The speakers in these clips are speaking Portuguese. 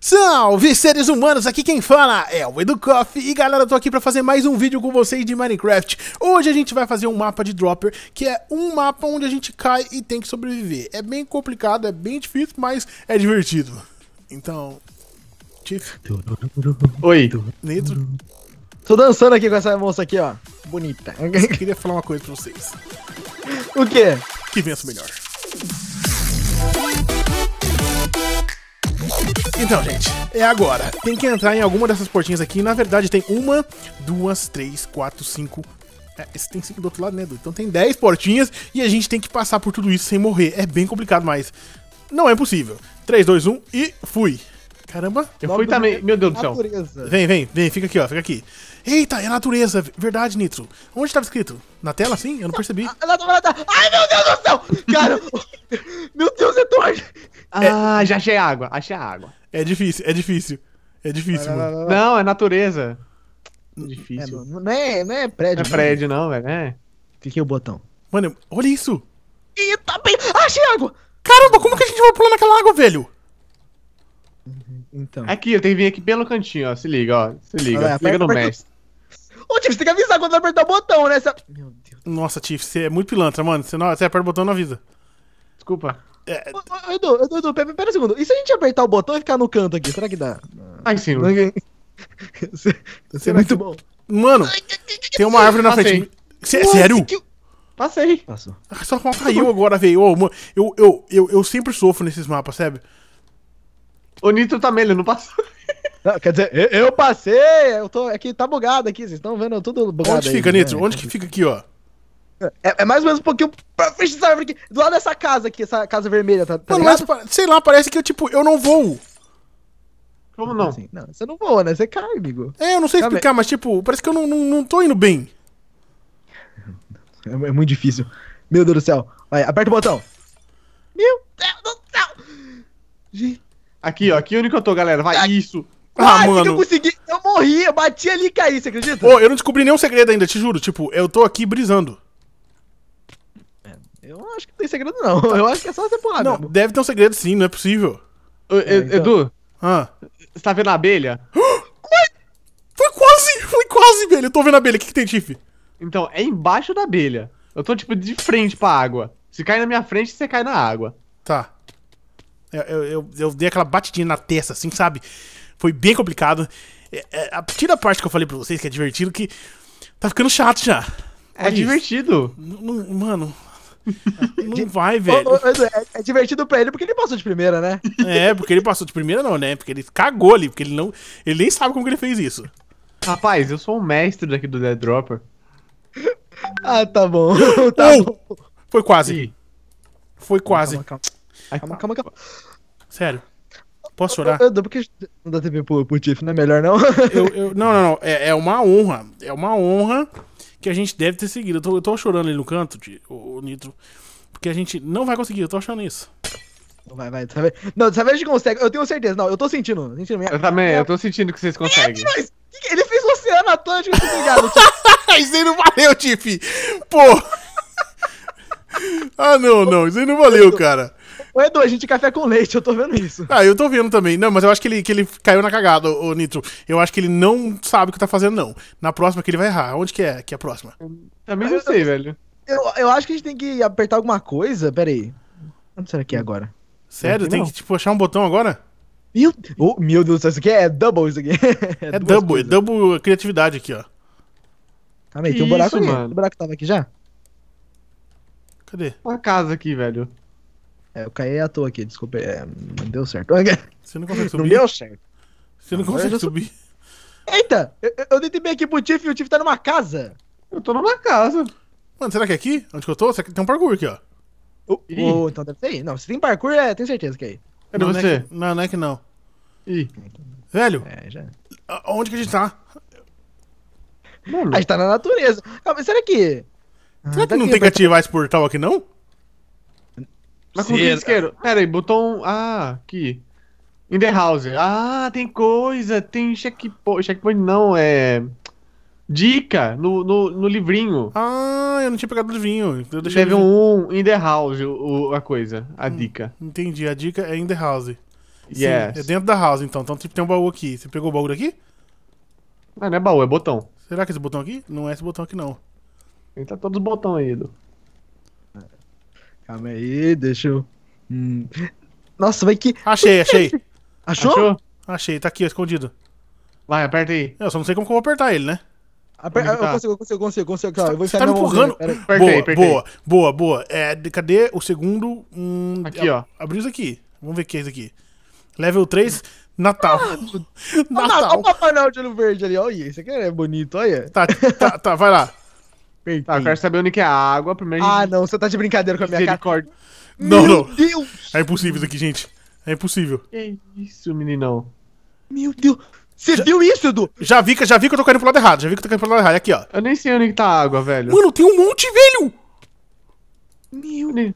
Salve seres humanos, aqui quem fala é o Educoff e galera, eu tô aqui pra fazer mais um vídeo com vocês de Minecraft. Hoje a gente vai fazer um mapa de Dropper, que é um mapa onde a gente cai e tem que sobreviver. É bem complicado, é bem difícil, mas é divertido. Então, Tiff. Oi. Nitro. Tô dançando aqui com essa moça aqui, ó. Bonita. Eu queria falar uma coisa pra vocês. O quê? Que vença melhor. Então, gente, é agora. Tem que entrar em alguma dessas portinhas aqui. Na verdade, tem uma, duas, três, quatro, cinco. É, esse tem cinco do outro lado, né, Então tem dez portinhas e a gente tem que passar por tudo isso sem morrer. É bem complicado, mas não é possível. Três, dois, um e fui. Caramba. Eu fui também. Meu Deus do céu. Vem, vem, vem. Fica aqui, ó. Fica aqui. Eita, é natureza. Verdade, Nitro. Onde estava escrito? Na tela, sim? Eu não percebi. Ah, tá, tá. Ai, meu Deus do céu. Cara, meu Deus, é torre! É, ah, já achei água, achei água. É difícil, é difícil. É difícil, não, não, é natureza. É, é difícil. É, não, é, não é prédio. Não é né? prédio, não, velho. É. Fiquei o botão. Mano, olha isso. Eita, bem. Ah, achei água! Caramba, como que a gente vai pular naquela água, velho? Então. Aqui, eu tenho que vir aqui pelo cantinho, ó. Se liga, ó. Se liga. Ah, é, Pega no mestre. Ô, Tiff, você tem que avisar quando vai apertar o botão, né? Você... Meu Deus. Nossa, Tiff, você é muito pilantra, mano. Você, não... você aperta o botão e não avisa. Desculpa. É... é. Edu, Edu, Edu, pera, pera um segundo. E se a gente apertar o botão e ficar no canto aqui? Será que dá? Ai, Você é, é muito... bom? Mano, tem uma árvore na frente. É sério? Passei. Passou. Ah, só caiu agora, velho. Eu, eu, eu, eu sempre sofro nesses mapas, sabe? O Nitro também, ele não passou. Não, quer dizer, eu, eu, passei, eu tô. Aqui tá bugado aqui, vocês estão vendo tudo bugado. Onde aí, fica, né? Nitro? Onde que fica aqui, ó? É, é, mais ou menos um pouquinho pra frente dessa árvore aqui. Do lado dessa casa aqui, essa casa vermelha, tá, tá Mano, mas, sei lá, parece que eu, tipo, eu não voo. Como não? Assim, não, você não voa, né? Você cai, amigo. É, eu não sei explicar, mas, tipo, parece que eu não, não, não tô indo bem. É, é, muito difícil. Meu Deus do céu. Vai, aperta o botão. Meu Deus do céu. Aqui, ó. Aqui é onde eu tô, galera. Vai, isso. Ah, mano. eu consegui. Eu morri, eu bati ali e caí, você acredita? Pô, eu não descobri nenhum segredo ainda, te juro. Tipo, eu tô aqui brisando. Eu não acho que tem segredo, não. Eu acho que é só você pular Não, mesmo. deve ter um segredo sim, não é possível. É, então. Edu, Ah. você tá vendo a abelha? foi quase, foi quase, velho. Eu tô vendo a abelha. O que, que tem, Tiff? Então, é embaixo da abelha. Eu tô, tipo, de frente pra água. Se cai na minha frente, você cai na água. Tá. Eu, eu, eu- eu dei aquela batidinha na testa, assim, sabe? Foi bem complicado. É, é, a- partir da parte que eu falei pra vocês, que é divertido, que tá ficando chato já. É Olha divertido. Mano, não vai, velho. É, é divertido pra ele porque ele passou de primeira, né? É, porque ele passou de primeira não, né? Porque ele cagou ali, porque ele não. Ele nem sabe como que ele fez isso. Rapaz, eu sou o mestre daqui do Dead Dropper. ah, tá bom. tá oh! bom. Foi quase. Foi quase. Calma calma. calma, calma, calma. Sério. Posso chorar? Eu, eu, eu porque não dá TV por, por Tiff, não é melhor não? eu, eu, não, não, não. É, é uma honra. É uma honra que a gente deve ter seguido. Eu tô, eu tô chorando ali no canto, de, o, o Nitro, porque a gente não vai conseguir, eu tô achando isso. Vai, vai, dessa vez. Não, dessa vez a gente consegue. Eu tenho certeza. Não, eu tô sentindo. sentindo minha... Eu também, eu tô sentindo que vocês é conseguem. Mas, ele fez o Oceano Atlântico, obrigado, tá tipo, Isso aí não valeu, Tiff! Pô! ah, não, não, isso aí não valeu, cara. Ô, Edu, a gente é café com leite, eu tô vendo isso. Ah, eu tô vendo também. Não, mas eu acho que ele, que ele caiu na cagada, o Nitro. Eu acho que ele não sabe o que tá fazendo, não. Na próxima que ele vai errar. Onde que é? Que é a próxima? Também não sei, velho. Eu, eu acho que a gente tem que apertar alguma coisa. Pera aí. Onde será que é agora? Sério? Não. Tem que, tipo, achar um botão agora? Meu, oh, meu Deus do céu, isso aqui é double, isso aqui. É, é double, coisas. é double criatividade aqui, ó. Calma aí, tem um buraco isso, Mano. O buraco tava aqui já? Cadê? Uma casa aqui, velho. É, eu caí à toa aqui, desculpa. É, não deu certo. Você não consegue subir? Não deu certo. Você não consegue subir? Sou... Eita! Eu, eu deitei bem aqui pro Tiff e o Tiff tá numa casa. Eu tô numa casa. Mano, será que é aqui? Onde que eu tô? Tem um parkour aqui, ó. Uh, oh, então deve ser aí. Não, se tem parkour, é, tenho certeza que é aí. Cadê é, não, você? Não é que não. não, é que não. Ih. Velho, é, já... onde que a gente tá? A gente tá na natureza. Será que... Será ah, que ah, não tem que tá ativar esse portal aqui, não? Mas como Cera. isqueiro? Pera aí, botou um. Ah, aqui. In the house. Ah, tem coisa, tem checkpoint. Checkpoint não, é. Dica no, no, no livrinho. Ah, eu não tinha pegado o livrinho. Eu deixei Level um, in the house, o, a coisa, a hum, dica. Entendi, a dica é in the house. Sim, yes. é dentro da house, então. Então tipo, tem um baú aqui. Você pegou o baú daqui? Ah, não é baú, é botão. Será que esse botão aqui? Não é esse botão aqui, não. Ele tá todos os botões aí, Edu. Calma aí, deixa eu. Hum. Nossa, vai que. Achei, achei. Achou? Achou? Achei, tá aqui, escondido. Vai, aperta aí. Eu só não sei como eu vou apertar ele, né? Aper... Tá? Eu consigo, eu consigo, consigo, consigo. eu vou você tá me empurrando. Boa, apertei. boa, boa, boa. É, cadê o segundo? Hum, aqui, ó. Abriu isso aqui. Vamos ver o que é isso aqui. Level 3, Natal. Ah, Natal. Olha o Papai Noel de olho verde ali. Olha, isso aqui é bonito, olha. Tá, tá, tá, vai lá. Perfeito. Tá, eu quero saber onde que é a água. Primeiro Ah, não, você tá de brincadeira com a minha cara. Não, Meu não. Deus! É impossível isso aqui, gente. É impossível. Que isso, meninão. Meu Deus. Você já, viu isso, Edu? Já vi, já vi que eu tô caindo pro lado errado. Já vi que eu tô caindo pro lado errado. É aqui, ó. Eu nem sei onde que tá a água, velho. Mano, tem um monte, velho! Meu Deus,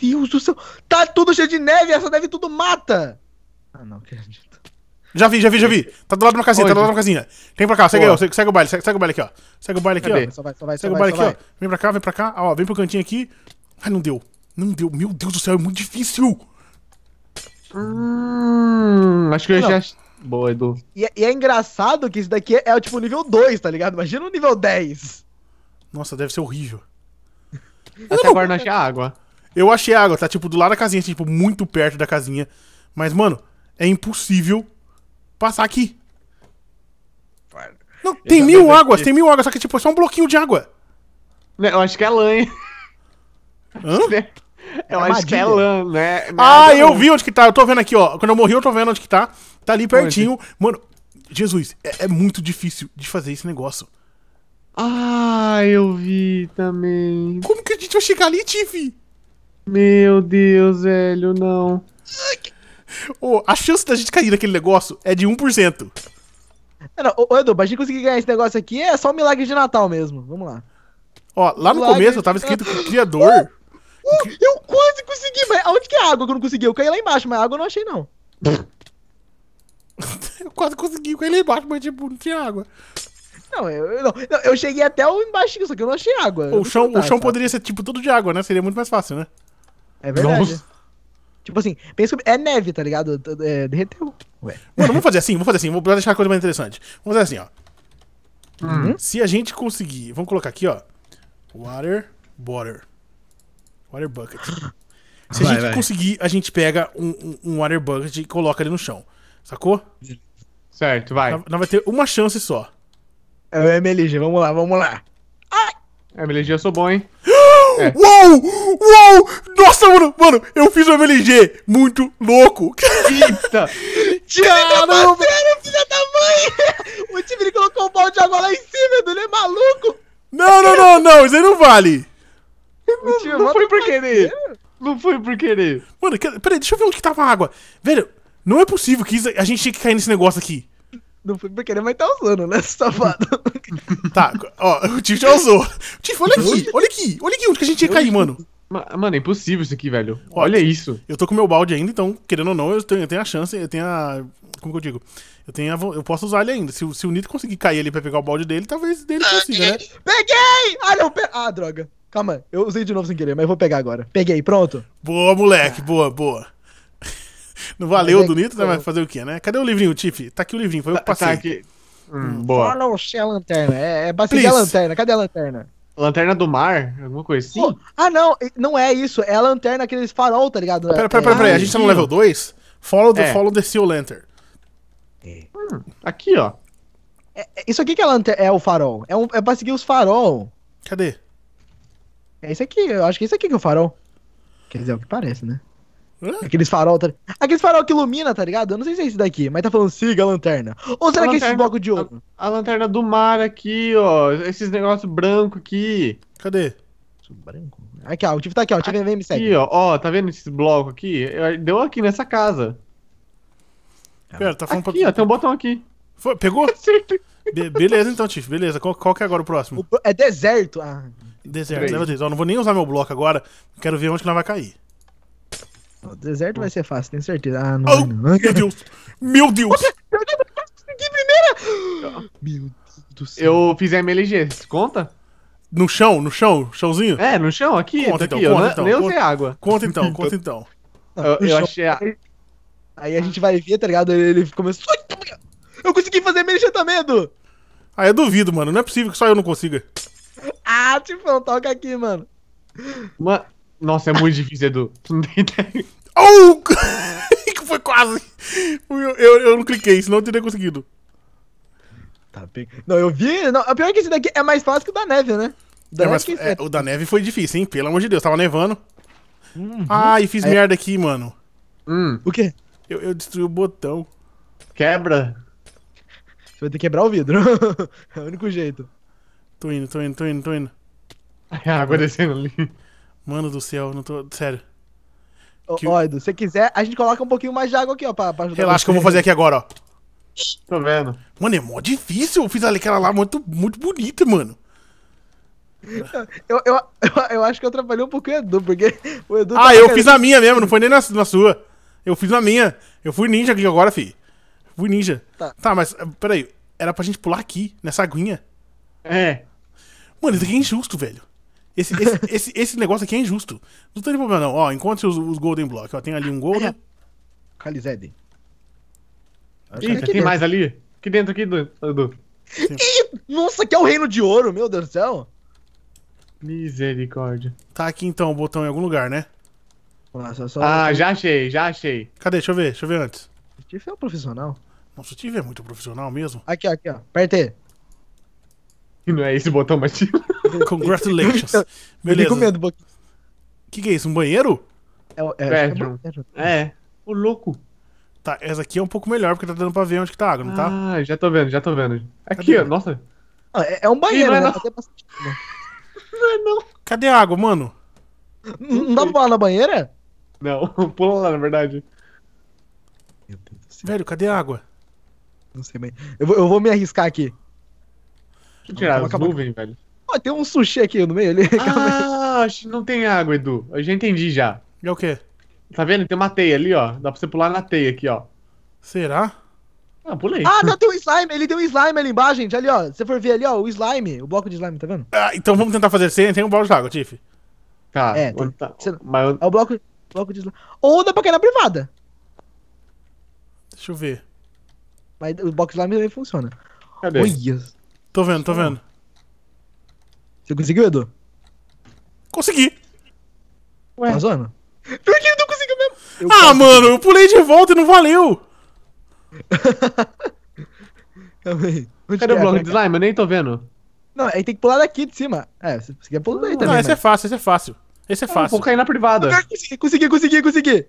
Deus do céu. Tá tudo cheio de neve. Essa neve tudo mata. Ah, não. Que... Já vi, já vi, já vi. Tá do lado de uma casinha, Onde? tá do lado de uma casinha. Vem pra cá, segue, eu, segue, segue o baile, segue, segue, o baile aqui, ó. Segue o baile aqui, Cadê? ó. Só vai, só vai, segue só o baile vai, aqui, ó. Vem pra cá, vem pra cá. Ah, ó, vem pro cantinho aqui. Ai, não deu. Não deu. Meu Deus do céu, é muito difícil. Hum, acho que eu já. Boa, Edu. E, é, e, é engraçado que isso daqui é, é tipo nível 2, tá ligado? Imagina o nível 10. Nossa, deve ser horrível. Até não, agora não achei água. Eu achei água, tá tipo do lado da casinha, assim, tipo muito perto da casinha. Mas, mano, é impossível Passar aqui. não, tem mil águas, tem mil águas, só que tipo, é só um bloquinho de água. eu acho que é lã, hein? Hã? Eu é acho que é lã, né? ah, eu vi onde que tá. Eu tô vendo aqui, ó. Quando eu morri, eu tô vendo onde que tá. Tá ali pertinho. Onde? Mano, Jesus, é, é, muito difícil de fazer esse negócio. Ah, eu vi também. Como que a gente vai chegar ali, Tiff? Meu Deus, velho, não oh, a chance da gente cair naquele negócio é de 1%. Não, ô, Edu, pra gente conseguir ganhar esse negócio aqui é só um milagre de Natal mesmo. Vamos lá. Ó, lá no milagre começo eu tava escrito criador. Uh, uh, eu quase consegui, mas onde que é a água que eu não consegui? Eu caí lá embaixo, mas água eu não achei, não. eu quase consegui cair lá embaixo, mas tipo, não tinha água. Não, eu, não, eu cheguei até o embaixo, só que eu não achei água. O chão, o tá chão poderia ser tipo tudo de água, né? Seria muito mais fácil, né? É verdade. Nossa. Tipo assim, pensa é neve, tá ligado? É, derreteu. Ué. Mano, vamos fazer assim, vamos fazer assim, vou deixar a coisa mais interessante. Vamos fazer assim, ó. Uhum. Se a gente conseguir, vamos colocar aqui, ó. Water, water. Water bucket. Se vai, a gente vai. conseguir, a gente pega um, um, um, water bucket e coloca ele no chão. Sacou? Certo, vai. Nós, nós ter uma chance só. É o MLG, vamos lá, vamos lá. Ai! MLG eu sou bom, hein? Uou! Uou! Nossa, mano! Mano, eu fiz o MLG! Muito louco! Eita! Caramba! Filha da mãe! O time colocou o balde de água lá em cima, ele é maluco! Não, não, não, não! Isso aí não vale! Não, não, não foi por querer! Não foi por querer! Mano, peraí, deixa eu ver onde que tava a água. Velho, não é possível que a gente tinha que cair nesse negócio aqui. Não foi porque ele vai estar tá usando, né, safado? tá, ó, o Tiff já usou. Tiff, olha aqui, olha aqui, olha aqui onde que a gente ia cair, mano. Mano, é impossível isso aqui, velho. olha isso. Eu tô com meu balde ainda, então, querendo ou não, eu tenho, eu tenho a chance, eu tenho a. Como que eu digo? Eu, tenho a, eu posso usar ele ainda. Se, se o Nito conseguir cair ali pra pegar o balde dele, talvez dele consiga, né? Peguei! Ah, eu pe... ah, droga. Calma, eu usei de novo sem querer, mas eu vou pegar agora. Peguei, pronto. Boa, moleque, ah. boa, boa. Não valeu do é Nitro, né? Mas fazer o quê, né? Cadê o livrinho, Tiff? Tá aqui o livrinho, foi eu que tá, tá passei. Tá aqui. Hum, hum. boa. Follow-se a lanterna. É, é basicamente a lanterna. Cadê a lanterna? Lanterna do mar? Alguma coisa assim? Oh, ah, não, não é isso. É a lanterna, aqueles farol, tá ligado? Pera, pera, é, pera, pera. a é gente tá no assim. level 2? Follow the, é. follow the Seal Lantern. Hum, aqui, ó. É, isso aqui que é, lanter é o farol. É, um, é pra seguir os farol. Cadê? É isso aqui, eu acho que é isso aqui que é o farol. Quer dizer, é o que parece, né? Aqueles farol, tá... Aqueles farol que ilumina, tá ligado? Eu não sei se é esse daqui, mas tá falando siga a lanterna. Ou será a que é esse bloco de ouro? A, a, lanterna do mar aqui, ó. Esses negócios branco aqui. Cadê? Branco? Aqui, ó. O Tiff tá aqui, ó. O Tiff vem me segue. Aqui, ó. ó. Tá vendo esse bloco aqui? Deu aqui nessa casa. Pera, tá falando aqui, pra... ó. Tem um botão aqui. Foi, pegou? Be beleza então, Tiff. Beleza. Qual, qual que é agora o próximo? O, é deserto. Ah. Deserto, leva Ó, não vou nem usar meu bloco agora. Quero ver onde que nós vai cair. O deserto vai ser fácil, tenho certeza. Ah, não. Oh, não. Meu Deus! Meu Deus! que primeira! Meu Deus do céu. Eu fiz MLG, conta? No chão, no chão, chãozinho? É, no chão, aqui. Conta tá então, aqui. conta eu, então. Nem usei água. Conta então, conta então. Ah, eu, eu achei. A... Aí a gente vai ver, tá ligado? Ele, ele começou. Eu consegui fazer MLG também, Edu! Ah, eu duvido, mano. Não é possível que só eu não consiga. Ah, tipo, toca aqui, mano. Mano, nossa, é muito difícil, Edu. Tu não tem ideia. Oh! Foi quase. Eu, eu, eu, não cliquei, senão eu teria conseguido. Tá, Não, eu vi. Não, a pior é que esse daqui é mais fácil que o da neve, né? Da é, mas, é, o da neve foi difícil, hein? Pelo amor de Deus, tava nevando. Uhum. Ah, e fiz é. merda aqui, mano. Hum. O quê? Eu, eu destruí o botão. Quebra. Você vai ter que quebrar o vidro. é o único jeito. Tô indo, tô indo, tô indo, tô indo. É água descendo ali. Mano do céu, não tô. Sério. Ô, que... Edu, se quiser, a gente coloca um pouquinho mais de água aqui, ó, pra, pra ajudar. Relaxa você. que eu vou fazer aqui agora, ó. Tô vendo. Mano, é mó difícil. Eu fiz aquela lá muito, muito bonita, mano. Eu, eu, eu, eu, acho que eu atrapalhei um pouquinho o Edu, porque o Edu. Tá ah, eu fiz a minha mesmo, não foi nem na, na sua. Eu fiz a minha. Eu fui ninja aqui agora, fi. Fui ninja. Tá. tá, mas eh, peraí. Era pra gente pular aqui, nessa aguinha. É. Mano, isso aqui é injusto, velho. Esse, esse, esse, esse, negócio aqui é injusto. Não tem problema, não. Ó, encontre os, os Golden Block. Ó, tem ali um Golden. Calizede. Ih, tem dentro. mais ali? Que dentro aqui, Ih, Nossa, que é o reino de ouro, meu Deus do céu. Misericórdia. Tá aqui então o botão em algum lugar, né? Nossa, só... Ah, já achei, já achei. Cadê? Deixa eu ver, deixa eu ver antes. O Steve é um profissional. Nossa, o Steve é muito profissional mesmo. Aqui, ó, aqui, ó. e Não é esse botão, mas Congratulations. Beleza. O que, que é isso? Um banheiro? É, é, é, é, o louco. Tá, essa aqui é um pouco melhor, porque tá dando pra ver onde que tá a água, não tá? Ah, já tô vendo, já tô vendo. Aqui, ó, nossa. Ah, é, é, um banheiro, não, é, né? não. é não. Cadê a água, mano? Não, não dá pra pular na banheira? Não, pula lá, na verdade. Meu Deus do céu. Velho, cadê a água? Não sei bem. Eu, eu vou me arriscar aqui. eu tirar as nuvens, velho. Oh, tem um sushi aqui no meio ali. Ah, não tem água, Edu. Eu já entendi já. É o quê? Tá vendo? Tem uma teia ali, ó. Dá pra você pular na teia aqui, ó. Será? Ah, pulei. Ah, não, tá, tem um slime. Ele tem um slime ali embaixo, gente. Ali, ó. Se você for ver ali, ó, o slime, o bloco de slime, tá vendo? Ah, então vamos tentar fazer sem. Tem um balde água, Tiff. Tá. É, tem, tá, você, mas... é o bloco, bloco de slime. Ou dá pra cair na privada. Deixa eu ver. Mas o bloco de slime também funciona. Cadê? Olha. Tô vendo, tô vendo. Você conseguiu, Edu? Consegui. Ué. Tá zoando? Por que eu não consigo mesmo. Eu ah, mano, eu pulei de volta e não valeu. Calma aí. Cadê o bloco né? de slime? Eu nem tô vendo. Não, aí tem que pular daqui de cima. É, você conseguia pular daí ah, também. Não, esse é mas... é fácil, esse é fácil. Esse é ah, fácil. Vou cair na privada. consegui, consegui, consegui,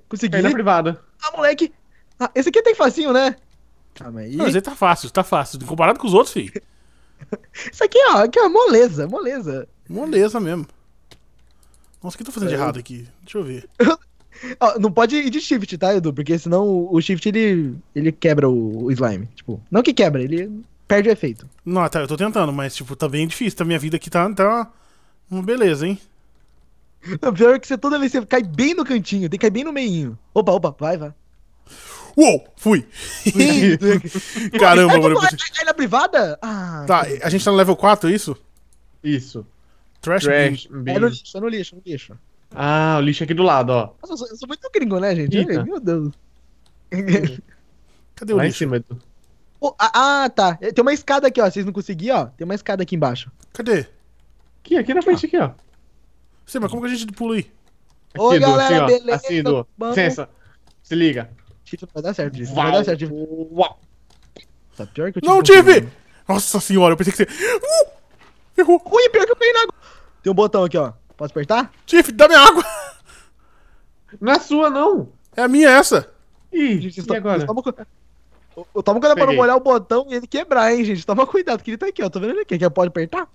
consegui. Cair na privada. Ah, moleque. Ah, esse aqui é tem facinho, né? Calma aí. Não, mas ele tá fácil, tá fácil. Comparado com os outros, filho. Isso aqui, ó, aqui, ó, moleza, moleza. Moleza mesmo. Nossa, o que eu tô fazendo é. de errado aqui? Deixa eu ver. ó, não pode ir de shift, tá, Edu? Porque senão o shift ele, ele quebra o, o slime. Tipo, não que quebra, ele perde o efeito. Não, tá, eu tô tentando, mas, tipo, tá bem difícil. Tá, minha vida aqui tá, tá uma beleza, hein? O pior é que você toda vez você cai bem no cantinho, tem que cair bem no meinho. Opa, opa, vai, vai. Uou, fui. Caramba, mano. É, é na privada? Ah. Tá, a gente tá no level 4, é isso? Isso. Trash, Trash bin. É no lixo, é no lixo, é no lixo. Ah, o lixo aqui do lado, ó. Nossa, eu sou, eu sou muito gringo, né, gente? Eita. Meu Deus. Cadê o Lá lixo? em cima Oh, ah, tá. É, tem uma escada aqui, ó. Vocês não conseguiram, ó. Tem uma escada aqui embaixo. Cadê? Aqui, aqui na frente, ah. aqui, ó. Sei, mas como que a gente pula aí? Aqui, Oi, Edu, galera, assim, ó. beleza? Assim, Edu. Licença. Se liga vai dar certo, Não vai dar certo, Tá pior que o Não tive! Nossa senhora, eu pensei que você. Uh! Errou. Ui, pior que eu caí na água. Tem um botão aqui, ó. Posso apertar? Tiff, dá minha água! Não é sua, não. É a minha é essa. Ih, gente, e tá, agora? Toma, eu tomo cuidado pra não molhar o botão e ele quebrar, hein, gente. Toma cuidado, que ele tá aqui, ó. Tô vendo ele Aqui, pode apertar?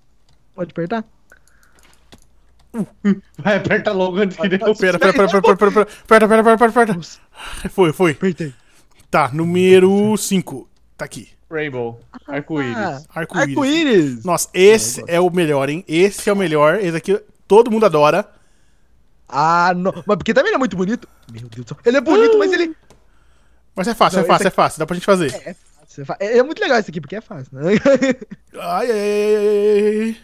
Pode apertar? Vai, aperta logo antes que dê o pera, pera, pera, pera, pera, pera, pera, pera, pera, pera, ah, Foi, foi. Tá, número 5. Tá aqui. Rainbow. Ah. Arco-íris. Arco-íris. Nossa, esse é o melhor, hein? Esse é o melhor. Esse aqui todo mundo adora. Ah, não. Mas porque também ele é muito bonito. Meu Deus do céu. Ele é bonito, mas ele. Mas é fácil, é fácil, é fácil. Dá pra gente fazer. É, é, é fácil. É, é muito legal esse aqui, porque é fácil, né? ai, ai, ai, ai.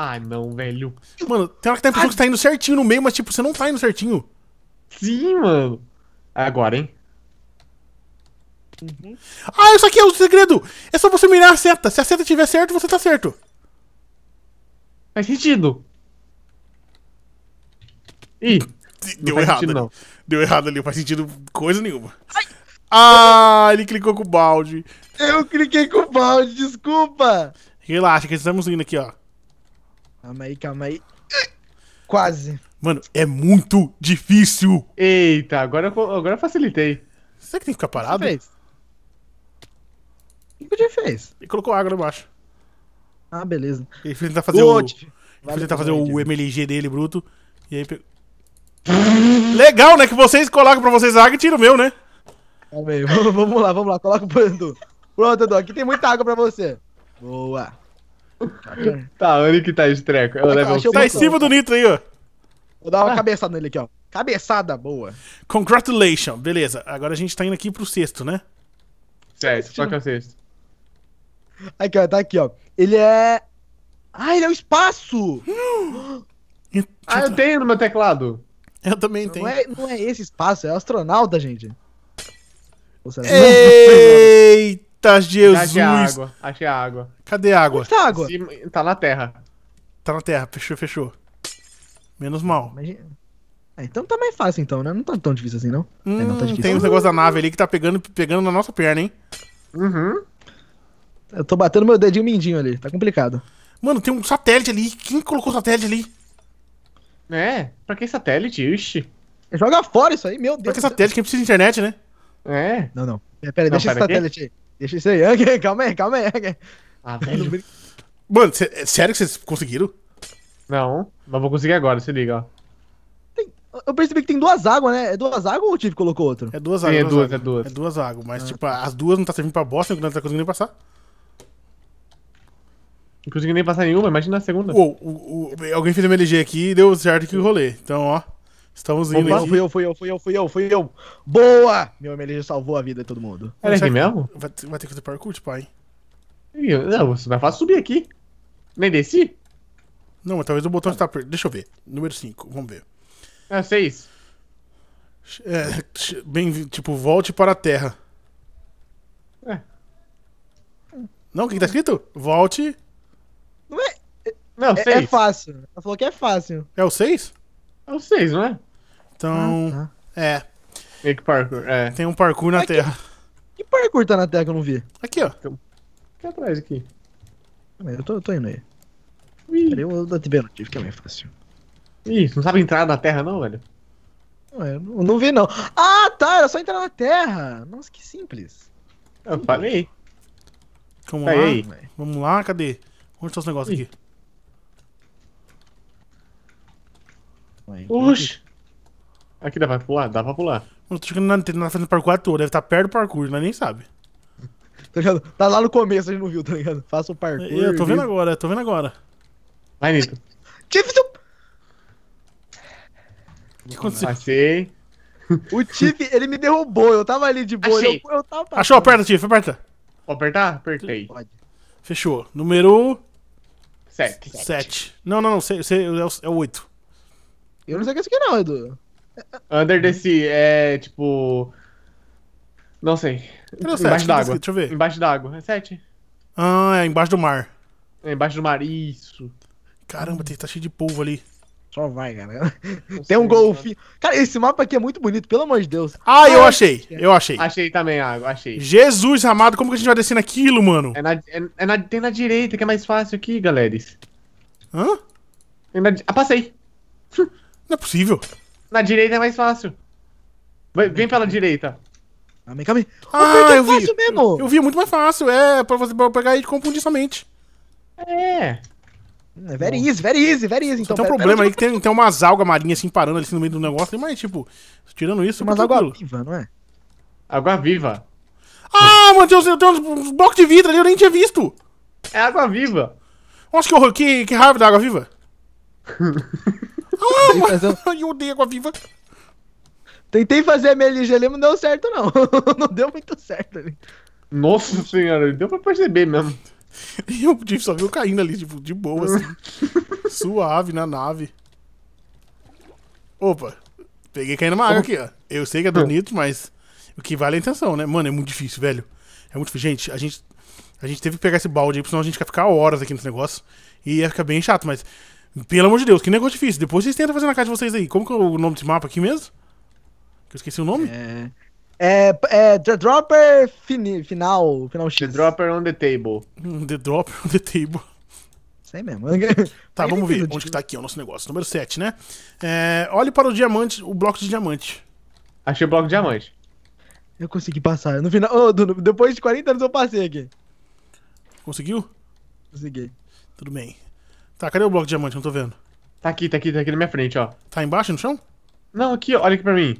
Ah, não, velho. Mano, tem hora que tem tá pessoa que tá indo certinho no meio, mas tipo, você não tá indo certinho. Sim, mano. Agora, hein? Uhum. Ah, isso aqui é o segredo! É só você mirar a seta. Se a seta tiver certo, você tá certo. Faz sentido. Ih, deu não errado. Sentido, não. Deu errado ali, não faz sentido coisa nenhuma. Ai. Ah, ele clicou com o balde. Eu cliquei com o balde, desculpa. Relaxa, que estamos indo aqui, ó. Calma aí, calma aí. Quase. Mano, é muito difícil. Eita, agora, agora eu facilitei. Será que tem que ficar parado? O que você fez? O que o fez? Ele colocou água embaixo. Ah, beleza. Ele foi tentar fazer o... Ele foi tentar fazer o MLG dele, bruto. E aí Legal, né? Que vocês colocam pra vocês água e tiram o meu, né? Tá bem, vamos lá, vamos lá. Coloca o Edu. Pronto, Edu, aqui tem muita água pra você. Boa. Tá, onde que tá esse treco? Então, leva o level Tá em cima do Nitro aí, ó. Vou dar uma cabeçada nele aqui, ó. Cabeçada boa. Congratulations. Beleza, agora a gente tá indo aqui pro sexto, né? Certo, só que é o sexto. Aqui, ó, tá aqui, ó. Ele é. Ah, ele é o espaço! Hum. ah, eu tenho no meu teclado. Eu também não tenho. É, não é esse espaço, é astronauta, gente. Ou será? Não, Eita, Jesus! Achei a água. Achei a é água. Cadê a água? Onde tá a água? Se... Tá na terra. Tá na terra, fechou, fechou. Menos mal. Imagina... Ah, então tá mais fácil, então, né? Não tá tão difícil assim, não. Hum, é, não tá hum, difícil. Tem os negócios da nave ali que tá pegando, pegando na nossa perna, hein? Uhum. Eu tô batendo meu dedinho mindinho ali, tá complicado. Mano, tem um satélite ali. Quem colocou satélite ali? É, pra que satélite? Ixi. Joga fora isso aí, meu Deus. Pra que satélite? Quem precisa de internet, né? É. Não, não. É, pera, aí, deixa esse satélite aí. Deixa isso aí. Okay, calma aí, calma aí. Okay. Ah, velho. Mano, é sério que vocês conseguiram? Não, mas vou conseguir agora, se liga, ó. Tem, eu percebi que tem duas águas, né? É duas águas ou o Tiff colocou outro? É duas águas. É, é duas, é duas. É duas águas, mas ah. tipo, tá. as duas não tá servindo pra bosta, não tá conseguindo nem passar. Não consegui nem passar nenhuma, imagina a segunda. Uou, o, o, alguém fez uma LG aqui e deu certo que o rolê. Então, ó. Estamos indo. Opa, fui eu, fui eu, fui eu, fui eu, fui eu. Boa! Meu MLG salvou a vida de todo mundo. É assim Era aqui mesmo? Vai, ter que fazer parkour, pai. Tipo, não, você vai fazer subir aqui. Nem desci? Não, mas talvez o botão está per... Deixa eu ver. Número 5, vamos ver. É, 6. É, bem, tipo, volte para a Terra. É. Não, o que, que tá escrito? Volte. Não é. é não, é, é fácil. Ela falou que é fácil. É o 6? É o 6, não é? Então, ah, tá. é. Meio que parkour, é. Tem um parkour na aqui. Terra. Que parkour tá na Terra que eu não vi? Aqui, ó. Então, aqui atrás, aqui. Eu tô, eu tô indo aí. Ih. Cadê o da Tiberotive, que é meio fácil. Ih, não sabe entrar na Terra não, velho? Não, é, eu não, vi não. Ah, tá, era só entrar na Terra. Nossa, que simples. Eu falei. Vamos lá, aí. vamos lá, cadê? Onde estão tá os negócios aqui? É, Oxe! Aqui dá pra pular? Dá pra pular. Não tô chegando na, na frente do parkour à toa, deve estar tá perto do parkour, nós nem sabe. tá, ligado? tá lá no começo, a gente não viu, tá ligado? Faça o parkour. Eu tô vendo viu? agora, eu tô vendo agora. Vai, Nito. do. O que aconteceu? Passei. O Tiff, ele me derrubou, eu tava ali de boa. Achei. Eu, eu tava... Achou, aperta, Tiff, aperta. Vou apertar? Apertei. Pode. Fechou. Número. 7. 7. Não, não, não, é o 8. É eu não sei o que é isso aqui, não, Edu. Under the sea é tipo. Não sei. embaixo d'água. Deixa eu ver. Embaixo d'água. É 7? Ah, é embaixo do mar. É embaixo do mar, isso. Caramba, tá cheio de polvo ali. Só vai, galera. Tem um golfinho. Cara, esse mapa aqui é muito bonito, pelo amor de Deus. Ah, eu ah, achei. Eu achei. Achei também água, achei. Jesus amado, como que a gente vai descer naquilo, mano? É na, é, é na, tem na direita, que é mais fácil aqui, galera. Hã? na, ah, passei. Não é possível. Na direita é mais fácil. vem pela direita. Calma aí, calma aí. Ah, é é eu vi. Mesmo. Eu vi, muito mais fácil. É, pra você pegar e confundir mente. É. é. Very easy, very easy, very easy. Então, tem um problema aí que tem, tem umas algas marinhas assim parando ali assim, no meio do negócio, mas tipo, tirando isso. Mas água tá viva, não é? Água viva. Ah, meu Deus, eu tenho uns blocos de vidro ali, eu nem tinha visto. É água viva. Nossa, que horror, que, que raiva da água viva. Ah, eu odeio água viva. Tentei fazer a minha LG, não deu certo, não. não deu muito certo ali. Nossa senhora, deu pra perceber mesmo. E o Jeff só viu caindo ali, tipo, de boa, assim. Suave na nave. Opa, peguei caindo uma água aqui, ó. Eu sei que é hum. bonito, mas o que vale é a intenção, né? Mano, é muito difícil, velho. É muito difícil. Gente, a gente, a gente teve que pegar esse balde aí, senão a gente ia ficar horas aqui nesse negócio. E ia ficar bem chato, mas pelo amor de Deus, que negócio difícil. Depois vocês tentam fazer na casa de vocês aí. Como que é o nome desse mapa aqui mesmo? Que eu esqueci o nome. É. É, é The Dropper fini, final, final X. The Dropper on the table. The Dropper on the table. Sei mesmo. tá, vamos ver onde que tá aqui o nosso negócio. Número 7, né? É, olhe para o diamante, o bloco de diamante. Achei o bloco de diamante. Eu consegui passar. No final, oh, depois de 40 anos eu passei aqui. Conseguiu? Consegui. Tudo bem. Tá, cadê o bloco de diamante? Não tô vendo. Tá aqui, tá aqui, tá aqui na minha frente, ó. Tá embaixo no chão? Não, aqui, ó. Olha aqui pra mim.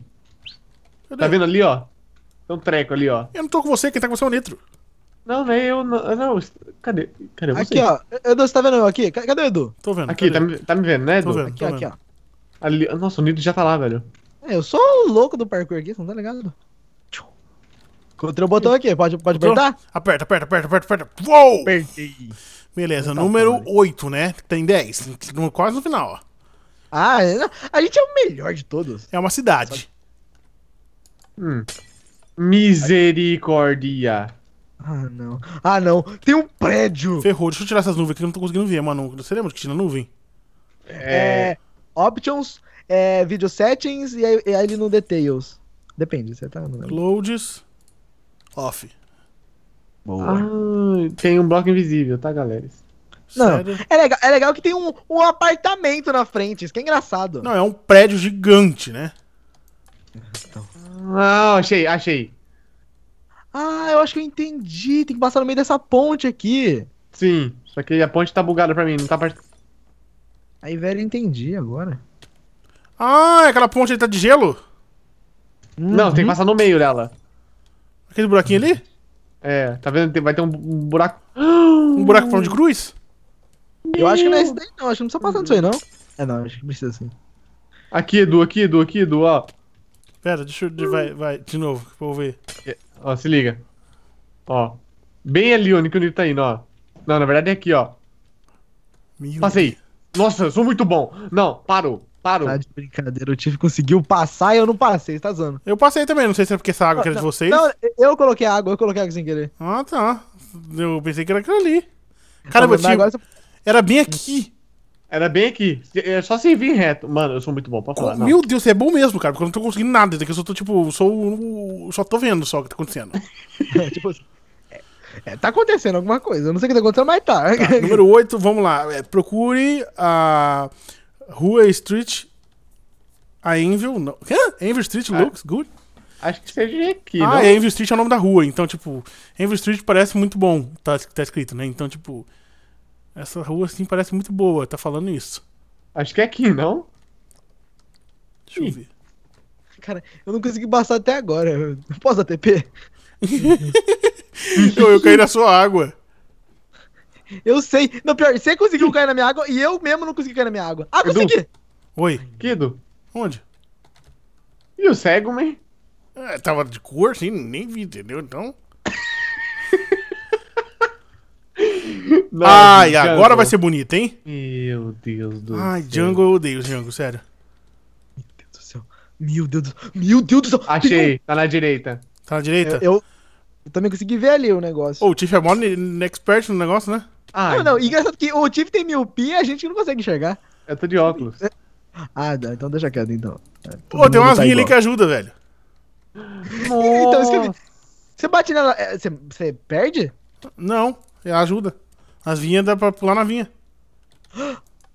Cadê? Tá vendo ali, ó? Tem um treco ali, ó. Eu não tô com você, quem tá com você é o Nitro. Não, nem é eu, não. não cadê? Cadê você? Aqui, ó. Edu, você tá vendo eu aqui? Cadê o Edu? Tô vendo. Aqui, tá me, tá me, vendo, né, Edu? Tô vendo, aqui, tô ó, vendo. aqui, ó. Ali, nossa, o Nitro já tá lá, velho. É, eu sou o louco do parkour aqui, você não tá ligado? Encontrei o botão aqui, pode, pode apertar? Aperta, aperta, aperta, aperta, aperta. Uou! Apertei. Beleza, tá número bom, 8, né? Tem 10. Quase no final, ó. Ah, é, a gente é o melhor de todos. É uma cidade. Hum. hum. Misericórdia. Ah, não. Ah, não. Tem um prédio. Ferrou. Deixa eu tirar essas nuvens que eu não tô conseguindo ver, mano. Você lembra que tinha nuvem? É. é options, é, video settings e aí, e aí no details. Depende, você tá. Loads. Off. Boa. Ah, tem um bloco invisível, tá, galera? Não, é legal, é legal que tem um, um apartamento na frente, isso que é engraçado. Não, é um prédio gigante, né? Ah, achei, achei. Ah, eu acho que eu entendi. Tem que passar no meio dessa ponte aqui. Sim, só que a ponte tá bugada pra mim, não tá part... Aí, velho, entendi agora. Ah, é aquela ponte ali tá de gelo? Não, uhum. tem que passar no meio dela. Aquele buraquinho ali? É, tá vendo? Vai ter um buraco. Um buraco forma de cruz? Eu acho que não é isso daí, não. Acho que não precisa passar disso aí, não. É, não, acho que precisa sim. Aqui, Edu, aqui, Edu, aqui, Edu, ó. Pera, deixa eu. Vai, vai, de novo, pra eu ver. É, ó, se liga. Ó. Bem ali onde que o Nito tá indo, ó. Não, na verdade é aqui, ó. Meu Passei. Nossa, eu sou muito bom. Não, parou. Parou. Tá de brincadeira, o Tiff conseguiu passar e eu não passei, tá zoando. Eu passei também, não sei se é porque essa água que era é de vocês. Não, eu coloquei água, eu coloquei água sem querer. Ah, tá. Eu pensei que era aquilo ali. Caramba, então, Tiff, você... era bem aqui. Era bem aqui. É só você vir reto. Mano, eu sou muito bom pra falar. meu Deus, você é bom mesmo, cara, porque eu não tô conseguindo nada. Daqui eu só tô, tipo, sou. Só tô vendo só o que tá acontecendo. é, tipo assim. É, é, tá acontecendo alguma coisa. Eu não sei o que tá acontecendo, mas tá. tá número 8, vamos lá. É, procure a. Uh Rua Street. A Envil. Não. Envil Street ah. looks good. Acho que seja aqui, Ah, não? Envil Street é o nome da rua. Então, tipo, Envil Street parece muito bom. Tá, tá escrito, né? Então, tipo, essa rua, assim, parece muito boa. Tá falando isso. Acho que é aqui, não? Deixa Ih. eu ver. Cara, eu não consegui passar até agora. posso dar TP? eu, eu caí na sua água. Eu sei. Não, pior, você conseguiu cair na minha água e eu mesmo não consegui cair na minha água. Ah, consegui! Oi. Kido. Onde? E o cego, man? É, tava de cor, assim, nem vi, entendeu? Então. Não, Ai, agora vai ser bonito, hein? Meu Deus do Ai, céu. Django, eu odeio Django, sério. Meu Deus do céu. Meu Deus do, Meu Deus do céu. Achei, tá na direita. Tá na direita? Eu, eu... eu também consegui ver ali o negócio. Ô, oh, o Tiff é mó expert no negócio, né? Ah, não, não, engraçado que o Tiff tem miopia e a gente não consegue enxergar. Eu tô de óculos. Ah, não, então deixa quieto, então. É, Pô, tem umas tá ali que ajuda, velho. então, escrevi. Você bate nela, é, você, você perde? Não, é ajuda. As vinhas dá pra pular na vinha.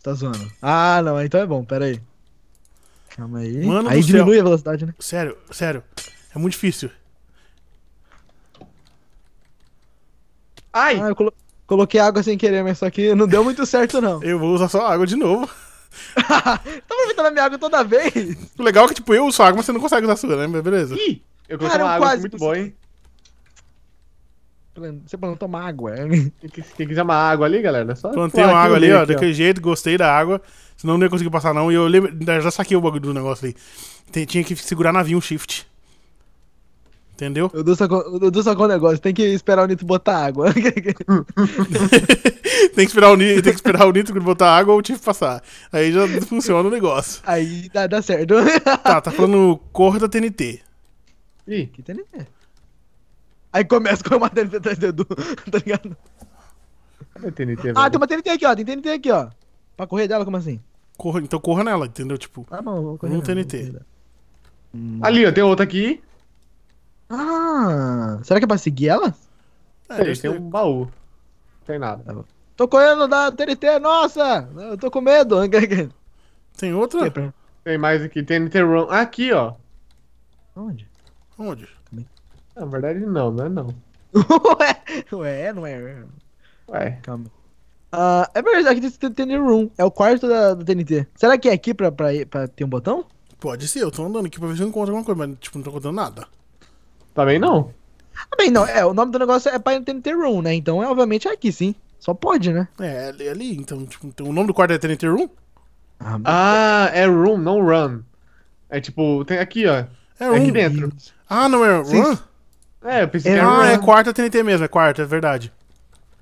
Tá zoando. Ah, não, então é bom, pera aí. Calma aí. Mano aí diminui céu. a velocidade, né? Sério, sério. É muito difícil. Ai! Ah, eu colo... Coloquei água sem querer, mas só que não deu muito certo, não. Eu vou usar só água de novo. tá aproveitando a minha água toda vez. O legal é que, tipo, eu uso água, mas você não consegue usar sua, né? beleza. Ih, eu coloquei cara, uma água muito boa, hein? Você plantou uma água. Quem quiser uma água ali, galera, é só. Plantei uma água ali, ó, aqui, daquele jeito, gostei da água. Senão não ia conseguir passar, não. E eu lembro, já saquei o bagulho do negócio ali. tinha que segurar navio um shift. Entendeu? O Dudu só com negócio, tem que esperar o Nitro botar água. tem, que esperar o, tem que esperar o Nitro botar água ou o Tiff passar. Aí já funciona o negócio. Aí dá, dá certo. tá, tá falando cor da TNT. Ih, que TNT? Aí começa com uma TNT atrás do Edu, tá ligado? Cadê TNT, ah, velho? Ah, tem uma TNT aqui, ó. Tem TNT aqui, ó. Pra correr dela, como assim? Corra, então corra nela, entendeu? Tipo, ah, bom, vou correr. Um TNT. Nela. Ali, ó, tem outra aqui. Ah, será que é pra seguir ela? É, tem, um baú. Não tem nada. Tá tô correndo da TNT, nossa! Eu tô com medo. Tem outra? Tem mais aqui, TNT Run. Ah, aqui, ó. Onde? Onde? Na verdade, não, não é não. ué, ué, não é. Ué. Calma. Uh, é verdade, aqui tem TNT Room. É o quarto da, TNT. Será que é aqui pra, pra, pra ter um botão? Pode ser, eu tô andando aqui pra ver se eu encontro alguma coisa, mas tipo, não tô encontrando nada. Também não. Também não. É, o nome do negócio é Pai TNT Room, né? Então, é, obviamente, é aqui, sim. Só pode, né? É, ali, ali então, tipo, então, o nome do quarto é TNT Room? Ah, ah é Room, não Run. É tipo, tem aqui, ó. É, room. é aqui dentro. Ah, não é Run? Sim. É, eu pensei é, que era Ah, é quarta é TNT mesmo, é quarto é verdade.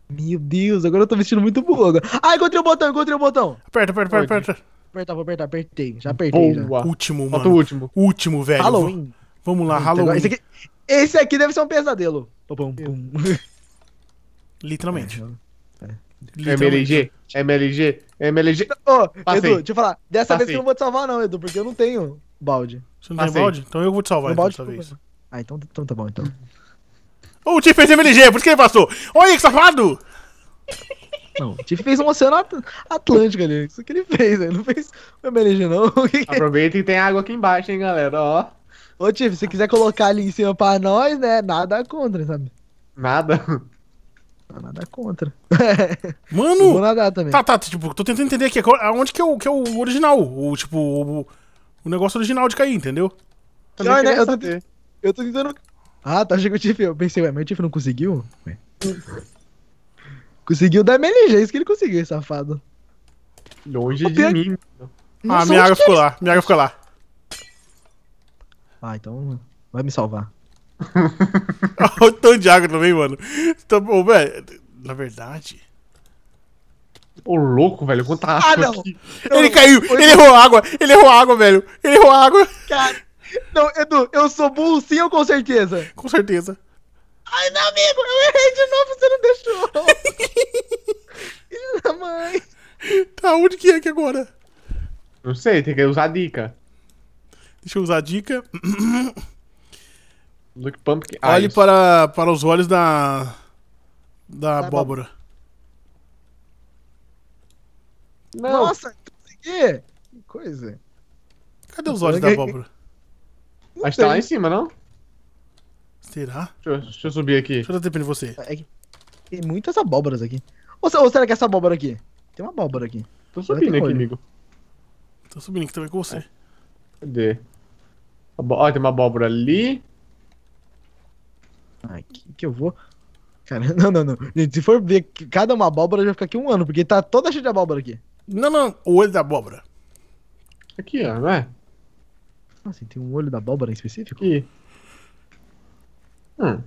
Meu Deus, agora eu tô vestindo muito burro. Agora. Ah, encontrei o botão, encontrei o botão. Aperta, aperta, aperta, aperta. aperta vou apertar, apertei. Já apertei. Boa. Já. Último, mano. Falta o último. Último, velho. Halloween. Vamos lá, Halloween. esse, aqui, esse aqui deve ser um pesadelo. Literalmente. É, é. Literalmente. MLG, MLG, MLG. Ô, oh, Edu, deixa eu falar. Dessa Passei. vez eu não vou te salvar, não, Edu, porque eu não tenho balde. Você não Passei. tem balde? Então eu vou te salvar balde, dessa vez. Ah, então, então tá bom, então. o Tiff fez MLG, por isso que ele passou. Olha que safado! Não, o Tiff fez um oceano at Atlântico ali. Isso que ele fez, né? Ele não fez o MLG, não. É? Aproveita que tem água aqui embaixo, hein, galera, ó. Ô, Tiff, se quiser colocar ali em cima pra nós, né? Nada contra, sabe? Nada. Nada contra. Mano! Vou nadar também. Tá, tá, tá, tipo, tô tentando entender aqui aonde que é o, que é o original. O, tipo, o, o negócio original de cair, entendeu? né? Eu tô, eu tô tentando. Ah, tá, que o Tiff. Eu pensei, ué, mas o Tiff não conseguiu? Ué. conseguiu dar MLG, é isso que ele conseguiu, safado. Longe de mim. Ah, minha água ficou lá, minha água ficou lá. Ah, então vai me salvar. o Tom de água também, mano. Tá bom velho, na verdade. Ô, louco, velho, quanta ah, água. Ah, não. Aqui. não ele caiu, foi... ele errou água, ele errou água, velho. Ele errou água. Cara, não, Edu, eu sou burro sim ou com certeza? Com certeza. Ai, meu amigo, eu errei de novo, você não deixou. Ih, mãe. Tá, onde que é aqui agora? Não sei, tem que usar a dica. Deixa eu usar a dica. Look Pumpkin Eyes. Olhe para, para os olhos da. da tá abóbora. Não. Nossa, consegui! Que coisa. Cadê os olhos da abóbora? Acho que tá lá em cima, não? Será? Deixa eu, deixa eu subir aqui. Deixa eu dar tempo de você. É tem muitas abóboras aqui. Ou, ou, será que é essa abóbora aqui? Tem uma abóbora aqui. Tô subindo aqui, amigo. Tô subindo aqui também com você. Cadê? Ó, tem uma abóbora ali. Aqui que eu vou... Cara, não, não, não. Gente, se for ver cada uma abóbora, já fica aqui um ano, porque tá toda cheia de abóbora aqui. Não, não, o olho da abóbora. Aqui, ó, é? Nossa, ah, tem um olho da abóbora em específico? Aqui. Hum.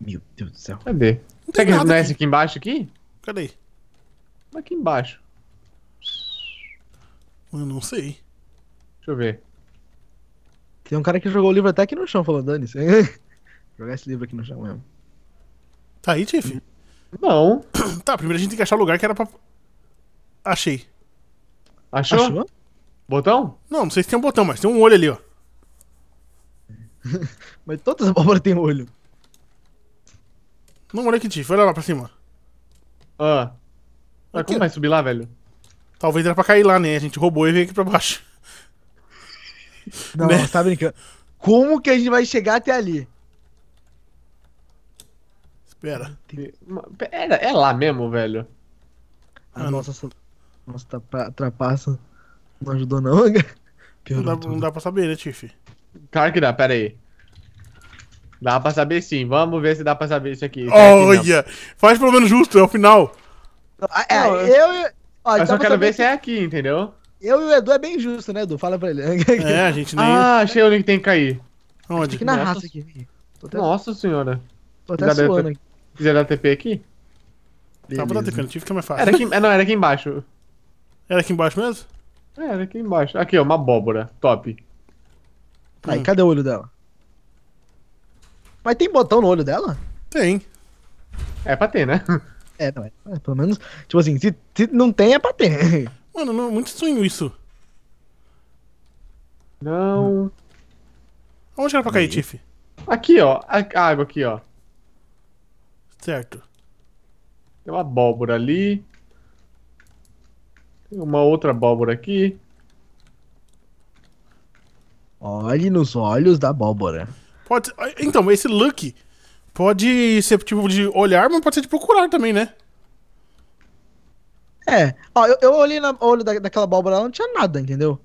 Meu Deus do céu. Cadê? Não Será que não é esse aqui embaixo aqui? Cadê? Aqui é é embaixo. Eu não sei. Deixa eu ver. Tem um cara que jogou o livro até aqui no chão, falou, dane-se. Jogar esse livro aqui no chão mesmo. Tá aí, Tiff? Não. Tá, primeiro a gente tem que achar o lugar que era pra. Achei. Achou? Achou? Botão? Não, não sei se tem um botão, mas tem um olho ali, ó. mas todas as abóboras têm olho. Não, olha aqui, Tiff, olha lá pra cima. Ah. Mas é ah, como vai subir lá, velho? Talvez era pra cair lá, né? A gente roubou e veio aqui pra baixo. Não, né? tá brincando. Como que a gente vai chegar até ali? Espera. É, é lá mesmo, velho. Ah, a nossa, nossa, não. nossa trapaça não ajudou, não, não dá, não dá pra saber, né, Tiff? Claro que dá, pera aí. Dá pra saber sim. Vamos ver se dá pra saber isso aqui. Olha! Yeah. Faz pelo menos justo, é o final. É, eu. Ó, eu então só quero ver se é aqui, entendeu? Eu e o Edu é bem justo, né, Edu? Fala pra ele. É, a gente nem. Ah, achei o link que tem que cair. Onde? Aqui na Nossa. raça aqui. Até... Nossa senhora. Tô até suando aqui. Quiser dar TP aqui? Tava Tá, vou dar TP, não tive que é mais fácil. Era aqui... Não, era aqui embaixo. Era aqui embaixo mesmo? É, era aqui embaixo. Aqui, ó, uma abóbora. Top. Aí, hum. cadê o olho dela? Mas tem botão no olho dela? Tem. É pra ter, né? É, não é. é pelo menos, tipo assim, se, se não tem, é pra ter. Mano, não, muito estranho isso. Não. Onde era pra cair, Tiff? Aqui, ó. A água aqui, ó. Certo. Tem uma abóbora ali. Tem uma outra abóbora aqui. Olhe nos olhos da abóbora. Pode Então, esse look pode ser tipo de olhar, mas pode ser de procurar também, né? É. Ó, eu, eu olhei no olho da, daquela abóbora lá, não tinha nada, entendeu?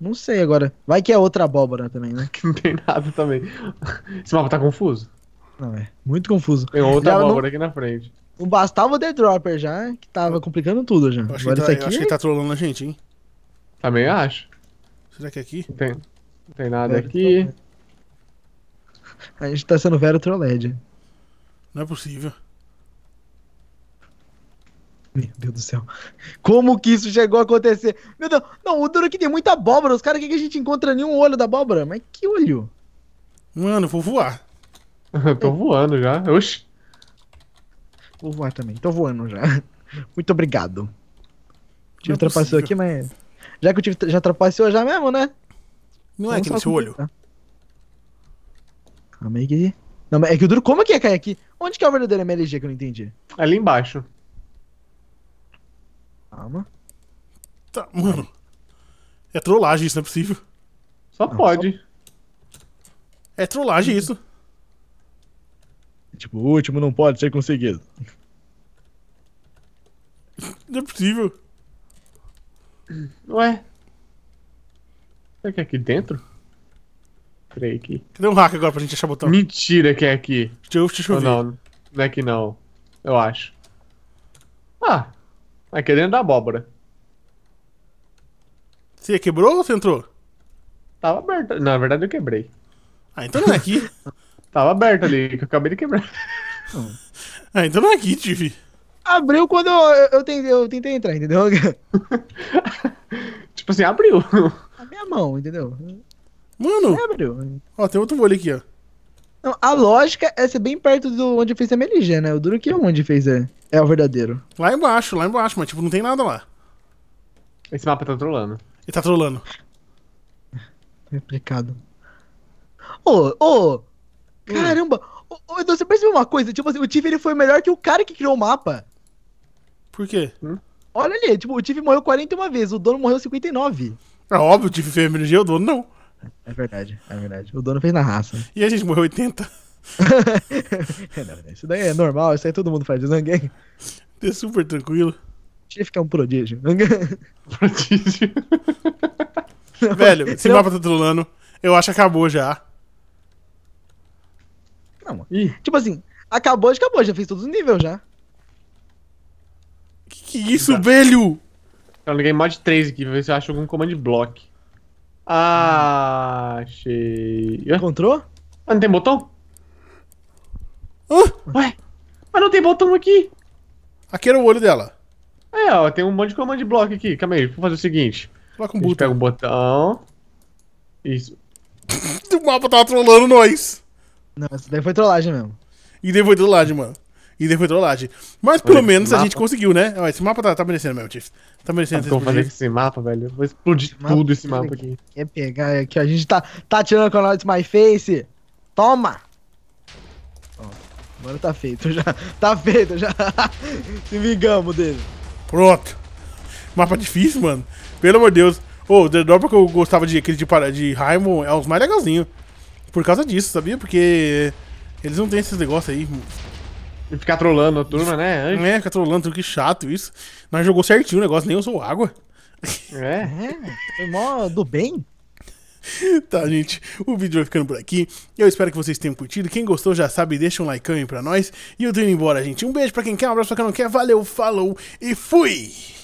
Não sei agora. Vai que é outra abóbora também, né? Que não tem nada também. Esse mapa tá confuso? Não, é. Muito confuso. Tem outra já abóbora não... aqui na frente. Não bastava o The Dropper já, que tava complicando tudo já. acho, agora que, tá, aqui... acho que tá trolando a gente, hein? Também acho. Será que é aqui? Não tem, não tem nada aqui. A gente tá sendo Vero Trolled. Não é possível. Meu Deus do céu. Como que isso chegou a acontecer? Meu Deus. Não, o duro que tem muita abóbora. Os caras que a gente encontra nenhum olho da abóbora. Mas que olho? Mano, vou voar. tô voando já. Oxi. Vou voar também. Tô voando já. Muito obrigado. Te é ultrapassou aqui, mas. Já que eu tive, já trapaceou já mesmo, né? Não é aqui no seu olho. Calma aí que. Não, mas é que o duro. Como é que ia cair aqui? Onde que é o verdadeiro MLG que eu não entendi? É ali embaixo. Calma. Tá, mano. É trollagem isso, não é possível. Só não, pode. Só... É trollagem isso. Tipo, o último não pode ser conseguido. Não é possível. Ué? Será que é aqui dentro? Peraí aqui. Cadê um hack agora pra gente achar o botão? Mentira que é aqui. Deixa eu, deixa eu ver. Não, não é aqui não. Eu acho. Ah, mas tá querendo da abóbora. Você quebrou ou você entrou? Tava aberto. Na verdade, eu quebrei. Ah, então não é aqui. Tava aberto ali, que eu acabei de quebrar. ah, então não é aqui, Tiff. Abriu quando eu, eu, tentei, eu tentei entrar, entendeu? tipo assim, abriu. A minha mão, entendeu? Mano! É, abriu. Ó, tem outro vôlei aqui, ó. Não, a lógica é ser bem perto do onde fez a MLG, né? O duro que é onde fez a. É. É o verdadeiro. Lá embaixo, lá embaixo, mas tipo, não tem nada lá. Esse mapa tá trolando. Ele tá trolando. Complicado. É ô, oh, ô! Oh, caramba! Ô, hum. você percebeu uma coisa? Tipo assim, o Tiff ele foi melhor que o cara que criou o mapa. Por quê? Hum? Olha ali, tipo, o Tiff morreu 41 vezes, o dono morreu 59. É óbvio, o Tiff fez MG, o dono não. É, é verdade, é verdade. O dono fez na raça. E a gente morreu 80. isso daí é normal, isso aí todo mundo faz. Zangang. É, é super tranquilo. Chief é um prodígio. É prodígio. Não, Velho, esse não... mapa tá trolando. Eu acho que acabou já. Não, Ih. tipo assim, acabou, acabou, já fez todos os níveis já. Que, que é isso, tá. velho? Eu liguei mod 3 aqui pra ver se eu acho algum comando de block. Ah, achei. Encontrou? Ah, não tem botão? Ué, mas não tem botão aqui. Aqui era o olho dela. É, ó, tem um monte de comando de bloco aqui. Calma aí, vou fazer o seguinte. Coloca um botão. pega um botão. Isso. o mapa tava trollando nós. Não, isso daí foi trollagem mesmo. E daí foi trollagem, mano. E daí foi trollagem. Mas pelo Olha, menos a gente conseguiu, né? esse mapa tá, tá merecendo mesmo, Tiff. Tá merecendo ah, Como fazer com esse mapa, velho? vou explodir esse tudo mapa, esse mapa aqui. Quer pegar aqui, A gente tá, tá tirando com a nossa My Face. Toma! Agora tá feito já. Tá feito já. Se vingamos dele. Pronto. Mapa difícil, mano. Pelo amor de Deus. Ô, oh, The Dropper que eu gostava de aquele de, de Raimon é os mais legalzinhos. Por causa disso, sabia? Porque eles não têm esses negócios aí. E ficar trolando a turma, né? Anjo? É, ficar trolando, tudo que chato isso. Nós jogou certinho o negócio, nem usou água. É, é. Foi mó do bem. tá, gente, o vídeo vai ficando por aqui. Eu espero que vocês tenham curtido. Quem gostou já sabe, deixa um like aí pra nós. E eu tô indo embora, gente. Um beijo pra quem quer, um abraço pra quem não quer. Valeu, falou e fui!